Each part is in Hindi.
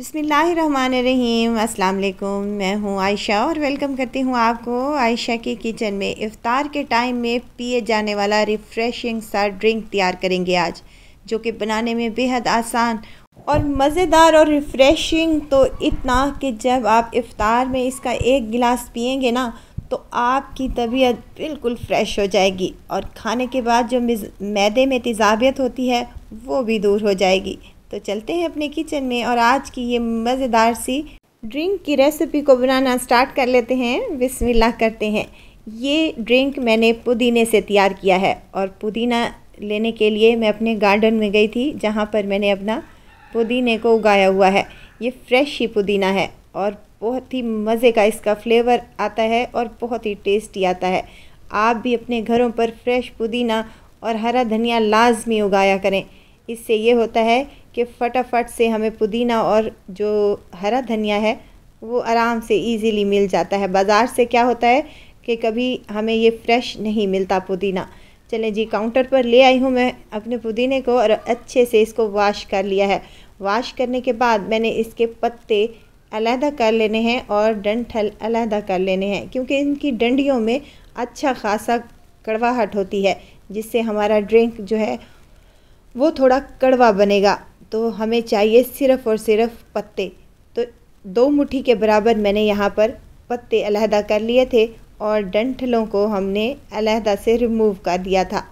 अस्सलाम वालेकुम मैं हूँ आयशा और वेलकम करती हूँ आपको आयशा के किचन में इफ़ार के टाइम में पिए जाने वाला रिफ़्रेशिंग सा ड्रिंक तैयार करेंगे आज जो कि बनाने में बेहद आसान और मज़ेदार और रिफ़्रेशिंग तो इतना कि जब आप इफ़ार में इसका एक गिलास पियेंगे ना तो आपकी तबीयत बिल्कुल फ्रेश हो जाएगी और खाने के बाद जो मैदे में तेजाबियत होती है वो भी दूर हो जाएगी तो चलते हैं अपने किचन में और आज की ये मज़ेदार सी ड्रिंक की रेसिपी को बनाना स्टार्ट कर लेते हैं बिस्मिल्लाह करते हैं ये ड्रिंक मैंने पुदीने से तैयार किया है और पुदीना लेने के लिए मैं अपने गार्डन में गई थी जहाँ पर मैंने अपना पुदीने को उगाया हुआ है ये फ्रेश ही पुदीना है और बहुत ही मज़े का इसका फ्लेवर आता है और बहुत ही टेस्टी आता है आप भी अपने घरों पर फ्रेश पुदीना और हरा धनिया लाजमी उगाया करें इससे ये होता है कि फटाफट से हमें पुदीना और जो हरा धनिया है वो आराम से इजीली मिल जाता है बाज़ार से क्या होता है कि कभी हमें ये फ्रेश नहीं मिलता पुदीना चलें जी काउंटर पर ले आई हूँ मैं अपने पुदीने को और अच्छे से इसको वाश कर लिया है वाश करने के बाद मैंने इसके पत्ते अलहदा कर लेने हैं और डंठल अलहदा कर लेने हैं क्योंकि इनकी डंडियों में अच्छा खासा कड़वाहट होती है जिससे हमारा ड्रिंक जो है वो थोड़ा कड़वा बनेगा तो हमें चाहिए सिर्फ़ और सिर्फ पत्ते तो दो मुट्ठी के बराबर मैंने यहाँ पर पत्ते अलहदा कर लिए थे और डंठलों को हमने अलहदा से रिमूव कर दिया था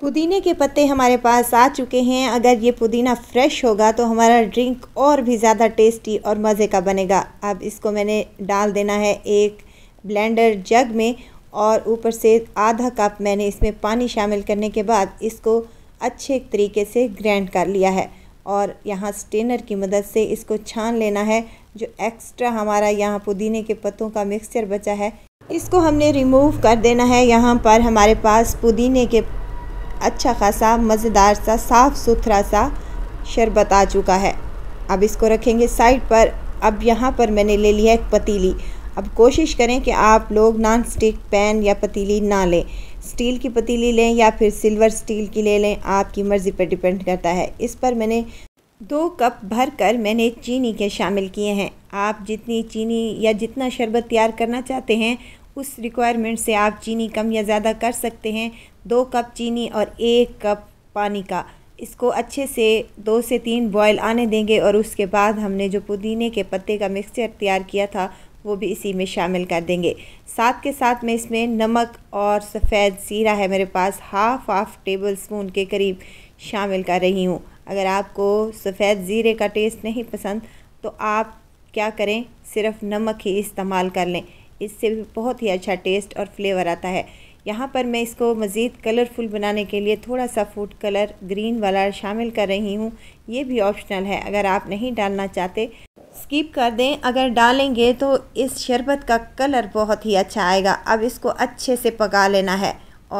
पुदीने के पत्ते हमारे पास आ चुके हैं अगर ये पुदीना फ्रेश होगा तो हमारा ड्रिंक और भी ज़्यादा टेस्टी और मज़े का बनेगा अब इसको मैंने डाल देना है एक ब्लेंडर जग में और ऊपर से आधा कप मैंने इसमें पानी शामिल करने के बाद इसको अच्छे तरीके से ग्रैंड कर लिया है और यहाँ स्टेनर की मदद से इसको छान लेना है जो एक्स्ट्रा हमारा यहाँ पुदीने के पत्तों का मिक्सचर बचा है इसको हमने रिमूव कर देना है यहाँ पर हमारे पास पुदीने के अच्छा खासा मज़ेदार सा साफ़ सुथरा सा शरबत आ चुका है अब इसको रखेंगे साइड पर अब यहाँ पर मैंने ले लिया है एक पतीली अब कोशिश करें कि आप लोग नॉन स्टिक पैन या पतीली ना लें स्टील की पतीली लें या फिर सिल्वर स्टील की ले लें आपकी मर्ज़ी पर डिपेंड करता है इस पर मैंने दो कप भर कर मैंने चीनी के शामिल किए हैं आप जितनी चीनी या जितना शरबत तैयार करना चाहते हैं उस रिक्वायरमेंट से आप चीनी कम या ज़्यादा कर सकते हैं दो कप चीनी और एक कप पानी का इसको अच्छे से दो से तीन बॉयल आने देंगे और उसके बाद हमने जो पुदीने के पत्ते का मिक्सचर तैयार किया था वो भी इसी में शामिल कर देंगे साथ के साथ मैं इसमें नमक और सफ़ेद ज़ीरा है मेरे पास हाफ़ हाफ़ टेबल स्पून के करीब शामिल कर रही हूँ अगर आपको सफ़ेद ज़ीरे का टेस्ट नहीं पसंद तो आप क्या करें सिर्फ नमक ही इस्तेमाल कर लें इससे भी बहुत ही अच्छा टेस्ट और फ्लेवर आता है यहाँ पर मैं इसको मज़ीद कलरफुल बनाने के लिए थोड़ा सा फूड कलर ग्रीन वाला शामिल कर रही हूँ ये भी ऑप्शनल है अगर आप नहीं डालना चाहते स्किप कर दें अगर डालेंगे तो इस शरबत का कलर बहुत ही अच्छा आएगा अब इसको अच्छे से पका लेना है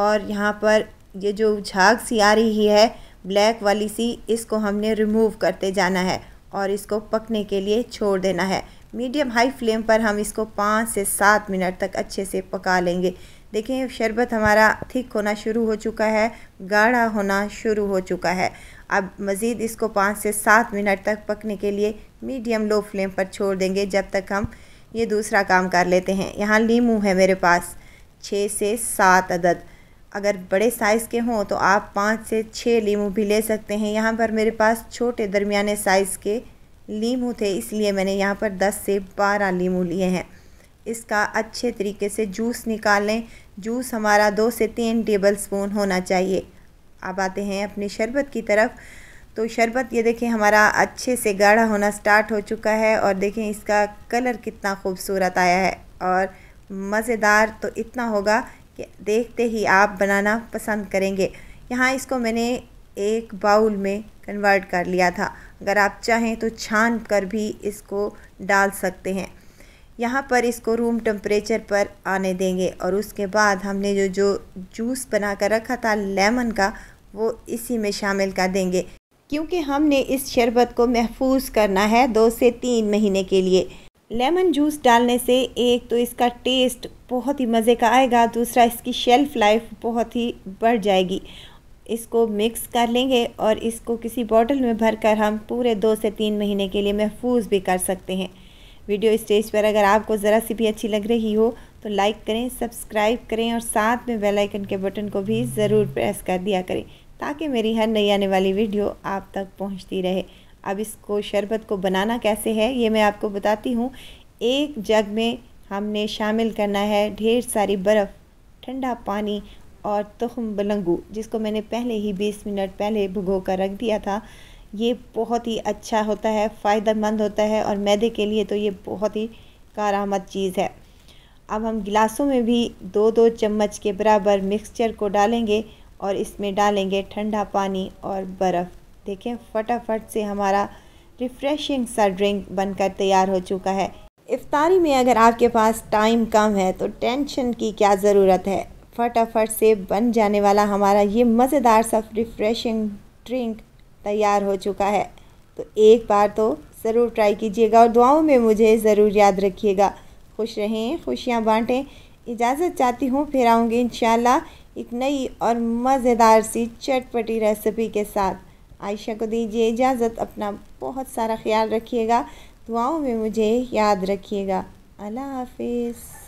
और यहाँ पर ये जो झाग सी आ रही है ब्लैक वाली सी इसको हमने रिमूव करते जाना है और इसको पकने के लिए छोड़ देना है मीडियम हाई फ्लेम पर हम इसको पाँच से सात मिनट तक अच्छे से पका लेंगे देखें शरबत हमारा थिक होना शुरू हो चुका है गाढ़ा होना शुरू हो चुका है अब मज़ीद इसको पाँच से सात मिनट तक पकने के लिए मीडियम लो फ्लेम पर छोड़ देंगे जब तक हम ये दूसरा काम कर लेते हैं यहाँ लीमू है मेरे पास छः से सात अदद अगर बड़े साइज़ के हों तो आप पाँच से छः लीमू भी ले सकते हैं यहाँ पर मेरे पास छोटे दरमिया साइज़ के लीमू थे इसलिए मैंने यहाँ पर दस से बारह लीमू लिए हैं इसका अच्छे तरीके से जूस निकालें जूस हमारा दो से तीन टेबल स्पून होना चाहिए अब आते हैं अपने शरबत की तरफ तो शरबत ये देखें हमारा अच्छे से गाढ़ा होना स्टार्ट हो चुका है और देखें इसका कलर कितना खूबसूरत आया है और मज़ेदार तो इतना होगा कि देखते ही आप बनाना पसंद करेंगे यहाँ इसको मैंने एक बाउल में कन्वर्ट कर लिया था अगर आप चाहें तो छान कर भी इसको डाल सकते हैं यहाँ पर इसको रूम टेम्परेचर पर आने देंगे और उसके बाद हमने जो जो जूस बना कर रखा था लेमन का वो इसी में शामिल कर देंगे क्योंकि हमने इस शरबत को महफूज करना है दो से तीन महीने के लिए लेमन जूस डालने से एक तो इसका टेस्ट बहुत ही मज़े का आएगा दूसरा इसकी शेल्फ़ लाइफ बहुत ही बढ़ जाएगी इसको मिक्स कर लेंगे और इसको किसी बॉटल में भरकर हम पूरे दो से तीन महीने के लिए महफूज भी कर सकते हैं वीडियो स्टेज पर अगर आपको ज़रा सी भी अच्छी लग रही हो तो लाइक करें सब्सक्राइब करें और साथ में बेल आइकन के बटन को भी ज़रूर प्रेस कर दिया करें ताकि मेरी हर नई आने वाली वीडियो आप तक पहुंचती रहे अब इसको शरबत को बनाना कैसे है ये मैं आपको बताती हूँ एक जग में हमने शामिल करना है ढेर सारी बर्फ़ ठंडा पानी और तखम बलंगू जिसको मैंने पहले ही 20 मिनट पहले भुगो कर रख दिया था ये बहुत ही अच्छा होता है फ़ायदेमंद होता है और मैदे के लिए तो ये बहुत ही कार आमद चीज़ है अब हम गिलासों में भी दो दो चम्मच के बराबर मिक्सचर को डालेंगे और इसमें डालेंगे ठंडा पानी और बर्फ़ देखें फटाफट से हमारा रिफ़्रेशिंग सा ड्रिंक बनकर तैयार हो चुका है इफ्तारी में अगर आपके पास टाइम कम है तो टेंशन की क्या ज़रूरत है फटाफट से बन जाने वाला हमारा ये मज़ेदार सा रिफ़्रेशिंग ड्रिंक तैयार हो चुका है तो एक बार तो ज़रूर ट्राई कीजिएगा और दुआओं में मुझे ज़रूर याद रखिएगा खुश रहें खुशियाँ बाँटें इजाज़त चाहती हूँ फिर आऊँगी इन एक नई और मज़ेदार सी चटपटी रेसिपी के साथ आयशा को दीजिए इजाज़त अपना बहुत सारा ख्याल रखिएगा दुआओं में मुझे याद रखिएगा अल्लाह हाफिज़